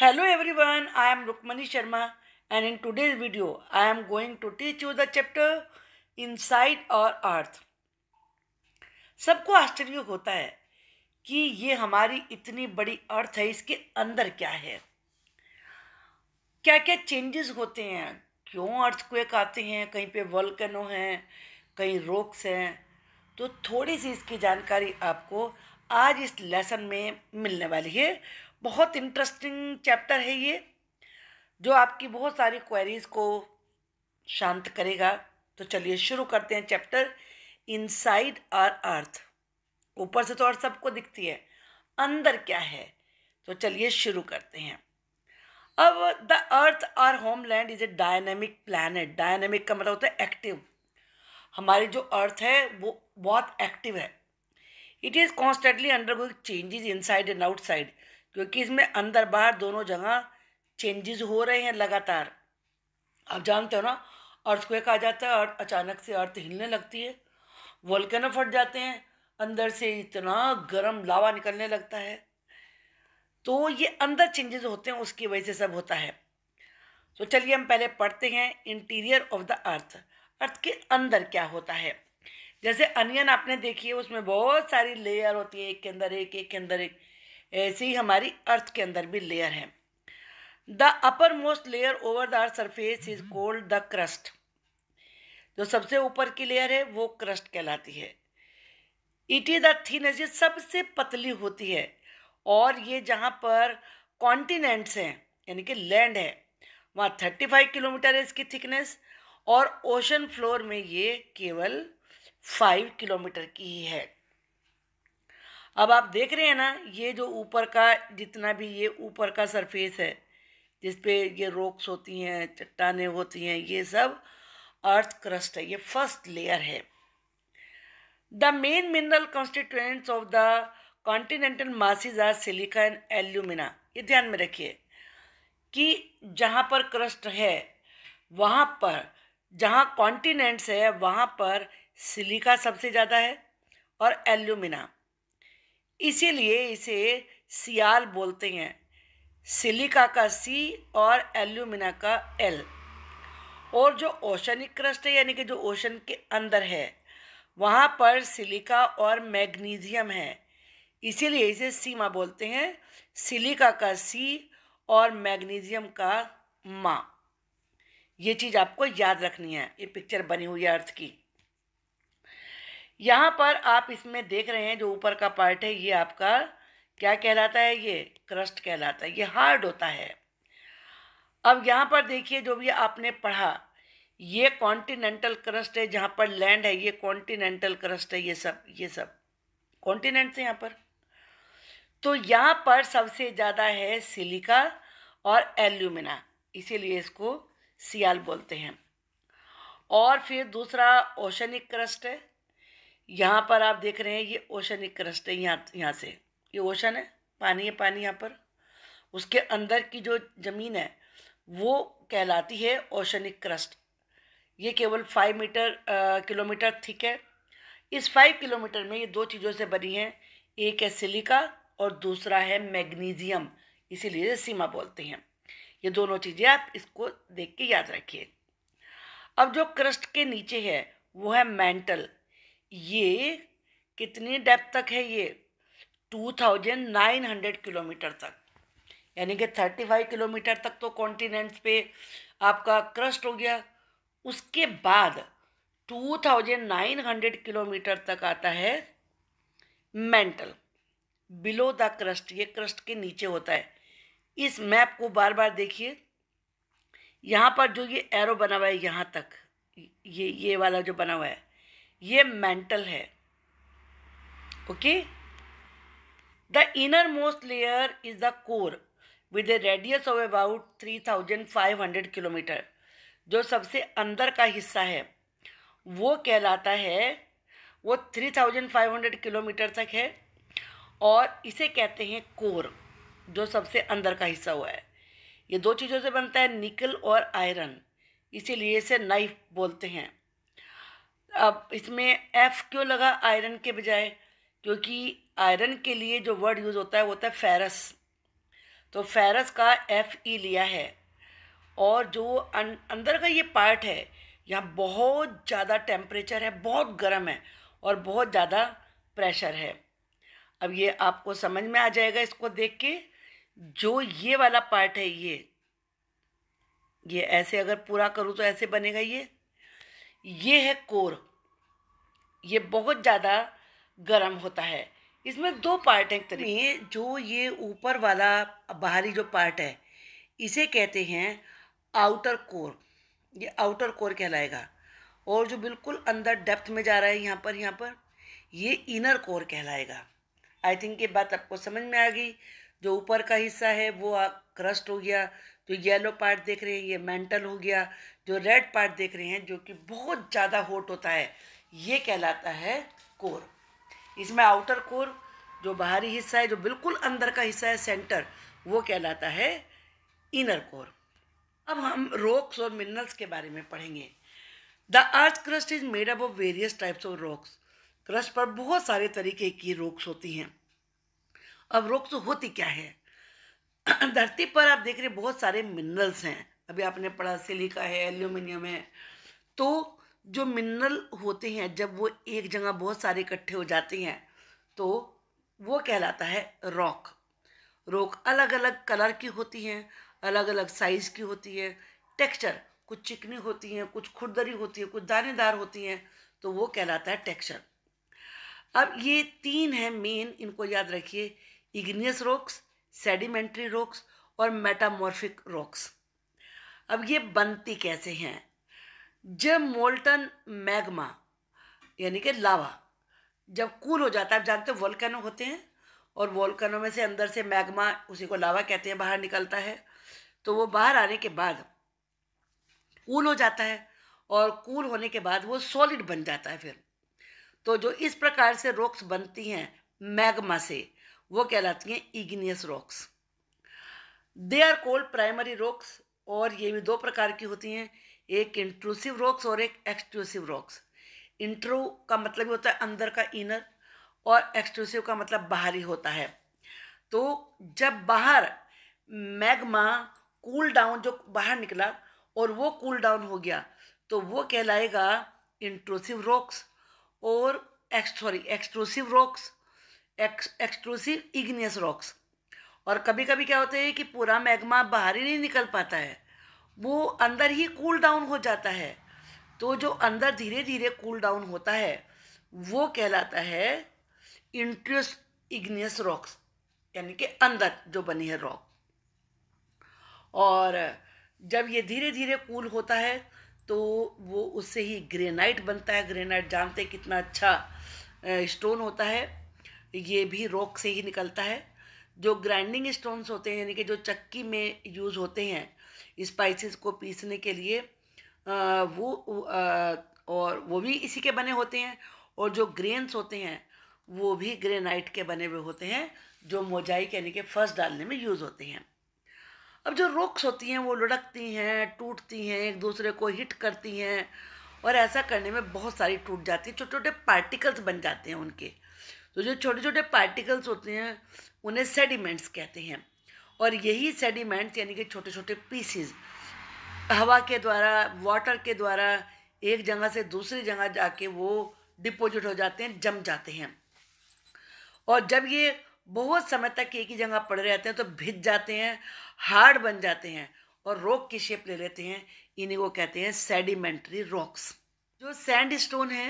Hello everyone, I am Rukmani Sharma and in today's video I am going to teach you the chapter Inside our Earth. सबको आश्चर्य होता है कि ये हमारी इतनी बड़ी अर्थ है इसके अंदर क्या है क्या क्या चेंजेस होते हैं क्यों अर्थ क्वेक आते हैं कहीं पे वॉलकनो हैं कहीं रोक्स हैं तो थोड़ी सी इसकी जानकारी आपको आज इस लेसन में मिलने वाली है बहुत इंटरेस्टिंग चैप्टर है ये जो आपकी बहुत सारी क्वेरीज़ को शांत करेगा तो चलिए शुरू करते हैं चैप्टर इनसाइड आर अर्थ ऊपर से तो और सबको दिखती है अंदर क्या है तो चलिए शुरू करते हैं अब the earth our homeland is a dynamic planet dynamic का मतलब होता है एक्टिव हमारी जो अर्थ है वो बहुत एक्टिव है it is constantly undergoing changes inside and outside क्योंकि इसमें अंदर बाहर दोनों जगह चेंजेस हो रहे हैं लगातार आप जानते हो ना क्वेक आ जाता है और अचानक से अर्थ हिलने लगती है वोल्केनो फट जाते हैं अंदर से इतना गर्म लावा निकलने लगता है तो ये अंदर चेंजेस होते हैं उसकी वजह से सब होता है तो चलिए हम पहले पढ़ते हैं interior of the earth earth के अंदर क्या होता है जैसे अनियन आपने देखी है उसमें बहुत सारी लेयर होती है एक के अंदर एक एक के अंदर एक ऐसी हमारी अर्थ के अंदर भी लेयर है the uppermost layer over the earth surface is called the crust जो सबसे ऊपर की लेयर है वो क्रस्ट कहलाती है इट इज द थिनेस्ट सबसे पतली होती है और ये जहाँ पर कॉन्टिनेंट्स हैं यानी कि लैंड है वहाँ थर्टी फाइव किलोमीटर है इसकी थिकनेस और ओशन फ्लोर में ये केवल फाइव किलोमीटर की ही है अब आप देख रहे हैं ना ये जो ऊपर का जितना भी ये ऊपर का सरफेस है जिस पे ये रोक्स होती हैं चट्टाने होती हैं ये सब अर्थ क्रस्ट है ये फर्स्ट लेयर है the main mineral constituents of the continental masses are silica and alumina ये ध्यान में रखिए कि जहाँ पर क्रस्ट है वहाँ पर जहाँ कॉन्टिनेंट्स है वहाँ पर सिलिका सबसे ज़्यादा है और एल्यूमिना इसीलिए इसे सियाल बोलते हैं सिलिका का सी और एल्यूमिना का एल और जो ओशनिक क्रस्ट है यानी कि जो ओशन के अंदर है वहाँ पर सिलिका और मैग्नीशियम है इसीलिए इसे सीमा बोलते हैं सिलिका का सी और मैग्नीशियम का माँ ये चीज़ आपको याद रखनी है ये पिक्चर बनी हुई है अर्थ की यहाँ पर आप इसमें देख रहे हैं जो ऊपर का पार्ट है ये आपका क्या कहलाता है ये क्रस्ट कहलाता है ये हार्ड होता है अब यहाँ पर देखिए जो भी आपने पढ़ा ये कॉन्टिनेंटल क्रस्ट है जहाँ पर लैंड है ये कॉन्टिनेंटल क्रस्ट है ये सब ये सब कॉन्टिनेंट से यहाँ पर तो यहाँ पर सबसे ज़्यादा है सिलिका और एल्यूमिना इसीलिए इसको सियाल बोलते हैं और फिर दूसरा ओशनिक क्रस्ट है यहाँ पर आप देख रहे हैं ये ओशनिक क्रस्ट है यहाँ यहाँ से ये ओशन है पानी है पानी यहाँ पर उसके अंदर की जो ज़मीन है वो कहलाती है ओशनिक क्रस्ट ये केवल फाइव मीटर किलोमीटर थिक है इस फाइव किलोमीटर में ये दो चीज़ों से बनी है एक है सिलिका और दूसरा है मैग्नीजियम इसीलिए सीमा बोलते हैं ये दोनों चीज़ें आप इसको देख के याद रखिए अब जो क्रस्ट के नीचे है वो है मेंटल ये कितनी डेप्थ तक है ये 2900 किलोमीटर तक यानी कि 35 किलोमीटर तक तो कॉन्टिनेंट्स पे आपका क्रस्ट हो गया उसके बाद 2900 किलोमीटर तक आता है मेंटल बिलो द क्रस्ट ये क्रस्ट के नीचे होता है इस मैप को बार बार देखिए यहाँ पर जो ये एरो बना हुआ है यहाँ तक ये ये वाला जो बना हुआ है ये मेंटल है okay the innermost layer is the core with a radius of about three thousand five hundred kilometre जो सबसे अंदर का हिस्सा है वो कहलाता है वो three thousand five hundred kilometre तक है और इसे कहते हैं कोर जो सबसे अंदर का हिस्सा हुआ है ये दो चीज़ों से बनता है निकल और आयरन इसीलिए इसे नाइफ बोलते हैं अब इसमें एफ़ क्यों लगा आयरन के बजाय क्योंकि आयरन के लिए जो वर्ड यूज़ होता है वो होता है फेरस तो फेरस का एफ़ ई e लिया है और जो अं, अंदर का ये पार्ट है यहाँ बहुत ज़्यादा टेम्परेचर है बहुत गर्म है और बहुत ज़्यादा प्रेशर है अब ये आपको समझ में आ जाएगा इसको देख के जो ये वाला पार्ट है ये ये ऐसे अगर पूरा करूँ तो ऐसे बनेगा ये ये है कोर ये बहुत ज़्यादा गर्म होता है इसमें दो पार्ट हैं तरीके जो ये ऊपर वाला बाहरी जो पार्ट है इसे कहते हैं आउटर कोर ये आउटर कोर कहलाएगा और जो बिल्कुल अंदर डेप्थ में जा रहा है यहाँ पर यहाँ पर ये इनर कोर कहलाएगा आई थिंक ये बात आपको समझ में आ गई जो ऊपर का हिस्सा है वो क्रस्ट हो गया जो येलो पार्ट देख रहे हैं ये मेंटल हो गया जो रेड पार्ट देख रहे हैं जो कि बहुत ज़्यादा हॉट होता है ये कहलाता है कोर इसमें आउटर कोर जो बाहरी हिस्सा है जो बिल्कुल अंदर का हिस्सा है सेंटर वो कहलाता है इनर कोर अब हम रॉक्स और मिनरल्स के बारे में पढ़ेंगे the earth crust is made up of various types of rocks crust पर बहुत सारे तरीके की रॉक्स होती हैं अब रॉक्स होती क्या है धरती पर आप देख रहे बहुत सारे मिनरल्स हैं अभी आपने पढ़ा सिलिका है एल्यूमिनियम है तो जो मिनरल होते हैं जब वो एक जगह बहुत सारे इकट्ठे हो जाते हैं तो वो कहलाता है रॉक रॉक अलग अलग कलर की होती हैं अलग अलग साइज़ की होती है टेक्सचर कुछ चिकनी होती हैं कुछ खुरदरी होती है कुछ दानेदार होती हैं तो वो कहलाता है टेक्सचर अब ये तीन हैं मेन इनको याद रखिए इग्नियस रॉक्स सेडिमेंट्री रॉक्स और मेटामॉर्फिक रॉक्स अब ये बनती कैसे हैं जब मोल्टन मैग्मा यानी कि लावा जब कूल हो जाता है आप जानते हो वोल्केनो होते हैं और वोल्केनो में से अंदर से मैग्मा उसी को लावा कहते हैं बाहर निकलता है तो वो बाहर आने के बाद कूल हो जाता है और कूल होने के बाद वो सॉलिड बन जाता है फिर तो जो इस प्रकार से रॉक्स बनती हैं मैग्मा से वो कहलाती हैं igneous rocks they are called primary rocks और ये भी दो प्रकार की होती हैं एक इंट्रूसिव रॉक्स और एक एक्सक्लूसिव रॉक्स इंट्रो का मतलब होता है अंदर का इनर और एक्सक्लूसिव का मतलब बाहरी होता है तो जब बाहर मैग्मा कूल डाउन जो बाहर निकला और वो कूल डाउन हो गया तो वो कहलाएगा इंट्रूसिव रॉक्स और ex sorry exclusive rocks exclusive igneous rocks और कभी कभी क्या होता है कि पूरा मैग्मा बाहर ही नहीं निकल पाता है वो अंदर ही कूल डाउन हो जाता है तो जो अंदर धीरे धीरे कूल डाउन होता है वो कहलाता है इंट्रस इग्नियस रॉक्स यानी कि अंदर जो बनी है रॉक और जब ये धीरे धीरे कूल होता है तो वो उससे ही ग्रेनाइट बनता है ग्रेनाइट जानते कितना अच्छा स्टोन होता है ये भी रॉक से ही निकलता है जो ग्राइंडिंग स्टोन्स होते हैं यानी कि जो चक्की में यूज़ होते हैं स्पाइसेस को पीसने के लिए वो और वो भी इसी के बने होते हैं और जो ग्रेन्स होते हैं वो भी ग्रेनाइट के बने हुए होते हैं जो मोजाई यानी कि फर्स्ट डालने में यूज़ होते हैं अब जो रोक्स होती हैं वो लुढ़कती हैं टूटती हैं एक दूसरे को हिट करती हैं और ऐसा करने में बहुत सारी टूट जाती है छोटे छोटे पार्टिकल्स बन जाते हैं उनके तो जो छोटे छोटे पार्टिकल्स होते हैं उन्हें सेडिमेंट्स कहते हैं और यही सेडिमेंट्स यानी कि छोटे छोटे पीसीज हवा के द्वारा वाटर के द्वारा एक जगह से दूसरी जगह जाके वो डिपोजिट हो जाते हैं जम जाते हैं और जब ये बहुत समय तक एक ही जगह पड़े रहते हैं तो भिज जाते हैं हार्ड बन जाते हैं और रॉक की शेप ले लेते हैं इन्हीं को कहते हैं सेडिमेंट्री रॉक्स जो सैंड स्टोन है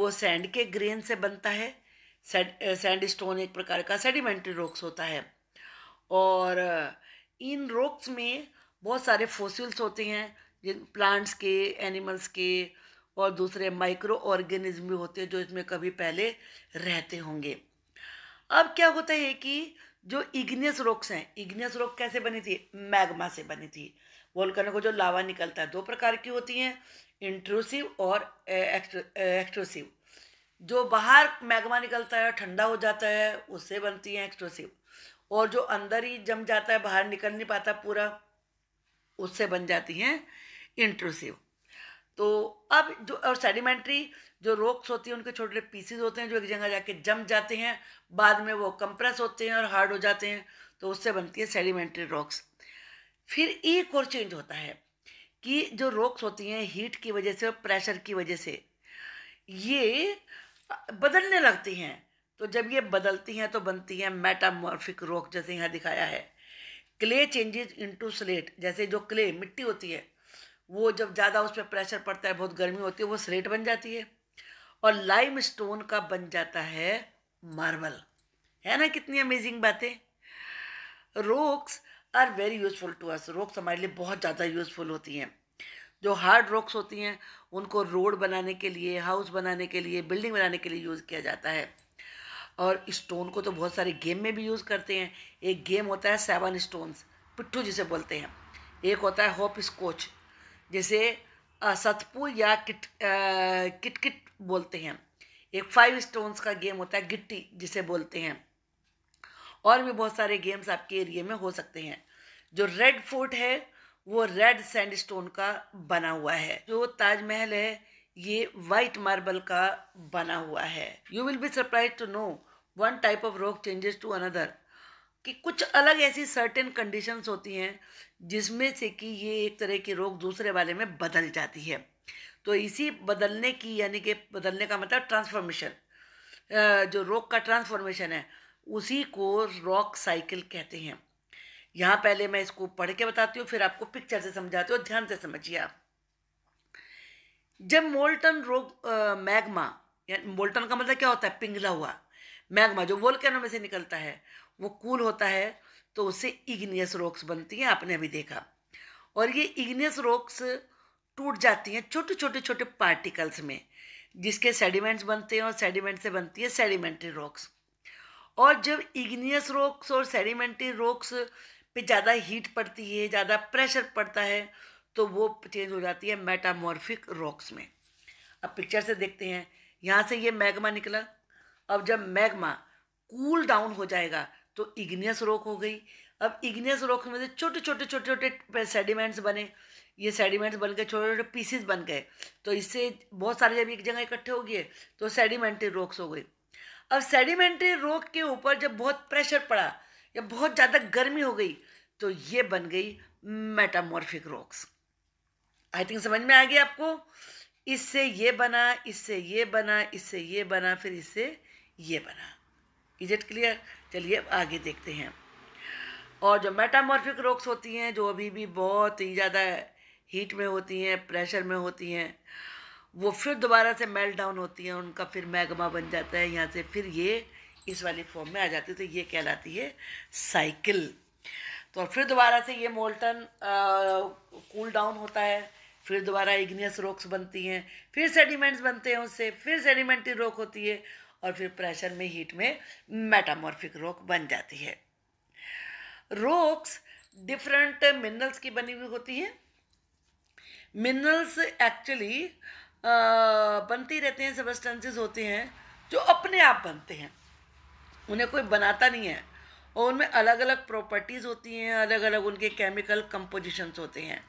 वो सैंड के ग्रेन से बनता है सैंड स्टोन एक प्रकार का सेडिमेंट्री रॉक्स होता है और इन रॉक्स में बहुत सारे फोसिल्स होते हैं जिन प्लांट्स के एनिमल्स के और दूसरे माइक्रो ऑर्गेनिज्म भी होते हैं जो इसमें कभी पहले रहते होंगे अब क्या होता है कि जो इग्नियस रॉक्स हैं इग्नियस रॉक कैसे बनी थी मैग्मा से बनी थी वोल्कानो को जो लावा निकलता है दो प्रकार की होती हैं इंट्रूसिव और एक्सट्रोसिव जो बाहर मैग्मा निकलता है ठंडा हो जाता है उससे बनती हैं एक्सट्रोसिव और जो अंदर ही जम जाता है बाहर निकल नहीं पाता पूरा उससे बन जाती हैं इंट्रोसिव तो अब जो और सेडिमेंट्री जो रोक्स होती हैं उनके छोटे छोटे पीसीज होते हैं जो एक जगह जाके जम जाते हैं बाद में वो कंप्रेस होते हैं और हार्ड हो जाते हैं तो उससे बनती है सेडिमेंट्री रॉक्स फिर एक और चेंज होता है कि जो रॉक्स होती हैं हीट की वजह से और प्रेशर की वजह से ये बदलने लगती हैं तो जब ये बदलती हैं तो बनती हैं मेटामॉर्फिक रॉक जैसे यहाँ दिखाया है क्ले चेंजेज इनटू स्लेट जैसे जो क्ले मिट्टी होती है वो जब ज़्यादा उस पर प्रेशर पड़ता है बहुत गर्मी होती है वो स्लेट बन जाती है और लाइम स्टोन का बन जाता है मार्बल है ना कितनी अमेजिंग बातें rocks are very useful to us rocks हमारे लिए बहुत ज़्यादा यूज़फुल होती हैं जो हार्ड रॉक्स होती हैं उनको रोड बनाने के लिए हाउस बनाने के लिए बिल्डिंग बनाने के लिए यूज़ किया जाता है और स्टोन को तो बहुत सारे गेम में भी यूज़ करते हैं एक गेम होता है सेवन स्टोन्स पिट्ठू जिसे बोलते हैं एक होता है होप स्कोच जिसे सतपू या किट किट किट बोलते हैं एक फाइव स्टोन्स का गेम होता है गिट्टी जिसे बोलते हैं और भी बहुत सारे गेम्स आपके एरिए में हो सकते हैं जो रेड फोर्ट है वो रेड सैंडस्टोन का बना हुआ है जो ताजमहल है ये वाइट मार्बल का बना हुआ है you will be surprise to know one type of rock changes to another कि कुछ अलग ऐसी सर्टेन कंडीशंस होती हैं जिसमें से कि ये एक तरह की रोग दूसरे वाले में बदल जाती है तो इसी बदलने की यानी कि बदलने का मतलब ट्रांसफॉर्मेशन जो रोग का ट्रांसफॉर्मेशन है उसी को रॉक साइकिल कहते हैं यहाँ पहले मैं इसको पढ़ के बताती हूँ फिर आपको पिक्चर से समझाती हूँ ध्यान से समझिए आप जब मोल्टन रोग मैग्मा मोल्टन का मतलब क्या होता है पिंगला हुआ मैग्मा जो वोल्केनो में से निकलता है वो कूल होता है तो उससे इग्नियस रोक्स बनती हैं आपने अभी देखा और ये इग्नियस रोक्स टूट जाती हैं छोटे छोटे छोटे पार्टिकल्स में जिसके सेडिमेंट्स बनते हैं और सेडिमेंट से बनती है सेडिमेंट्री रॉक्स और जब इग्नियस रोक्स और सेडिमेंट्री रोक्स पे ज़्यादा हीट पड़ती है ज़्यादा प्रेशर पड़ता है तो वो चेंज हो जाती है मेटामॉर्फिक रॉक्स में अब पिक्चर से देखते हैं यहाँ से ये मैग्मा निकला अब जब मैग्मा कूल डाउन हो जाएगा तो इग्नियस रॉक हो गई अब इग्नियस रॉक में से छोटे छोटे छोटे छोटे सेडिमेंट्स बने ये सेडिमेंट्स बन गए छोटे छोटे पीसीस बन गए तो इससे बहुत सारे जब एक जगह इकट्ठे हो गए तो सेडिमेंट्री रॉक्स हो गई अब सेडिमेंट्री रॉक के ऊपर जब बहुत प्रेशर पड़ा या बहुत ज़्यादा गर्मी हो गई तो ये बन गई मेटामॉर्फिक रॉक्स आई थिंक समझ में आ गया आपको इससे ये बना इससे ये बना इससे ये बना फिर इससे ये बना इज इट क्लियर चलिए अब आगे देखते हैं और जो मेटामॉर्फिक रोक्स होती हैं जो अभी भी बहुत ही ज़्यादा हीट में होती हैं प्रेशर में होती हैं वो फिर दोबारा से मेल्ट डाउन होती हैं उनका फिर मैगमा बन जाता है यहाँ से फिर ये इस वाली फॉर्म में आ जाती है तो ये कहलाती है साइकिल तो फिर दोबारा से ये मोल्टन कूल डाउन होता है फिर दोबारा इग्नियस रोक्स बनती हैं फिर सेडिमेंट्स बनते हैं उससे फिर सेडिमेंटरी रोक होती है और फिर प्रेशर में हीट में मेटामॉर्फिक रोक बन जाती है रोक्स डिफरेंट मिनरल्स की बनी हुई होती है मिनरल्स एक्चुअली बनती रहती हैं सबस्टेंसेस होते हैं जो अपने आप बनते हैं उन्हें कोई बनाता नहीं है और उनमें अलग अलग प्रॉपर्टीज़ होती हैं अलग अलग उनके केमिकल कंपोजिशंस होते हैं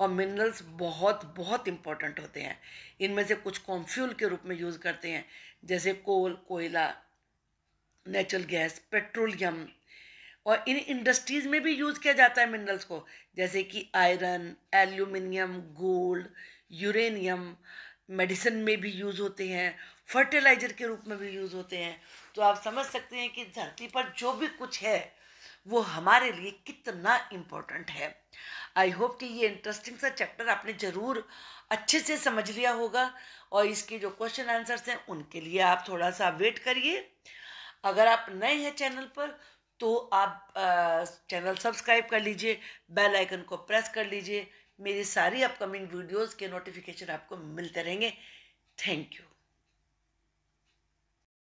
और मिनरल्स बहुत बहुत इम्पॉर्टेंट होते हैं इनमें से कुछ फ्यूल के रूप में यूज़ करते हैं जैसे कोल कोयला नेचुरल गैस पेट्रोलियम और इन इंडस्ट्रीज़ में भी यूज़ किया जाता है मिनरल्स को जैसे कि iron aluminium gold uranium medicine में भी यूज़ होते हैं फर्टिलाइज़र के रूप में भी यूज़ होते हैं तो आप समझ सकते हैं कि धरती पर जो भी कुछ है वो हमारे लिए कितना इम्पोर्टेंट है आई होप कि ये इंटरेस्टिंग सा चैप्टर आपने ज़रूर अच्छे से समझ लिया होगा और इसके जो क्वेश्चन आंसर्स हैं उनके लिए आप थोड़ा सा वेट करिए अगर आप नए हैं चैनल पर तो आप चैनल सब्सक्राइब कर लीजिए बेल आइकन को प्रेस कर लीजिए मेरी सारी अपकमिंग वीडियोस के नोटिफिकेशन आपको मिलते रहेंगे थैंक यू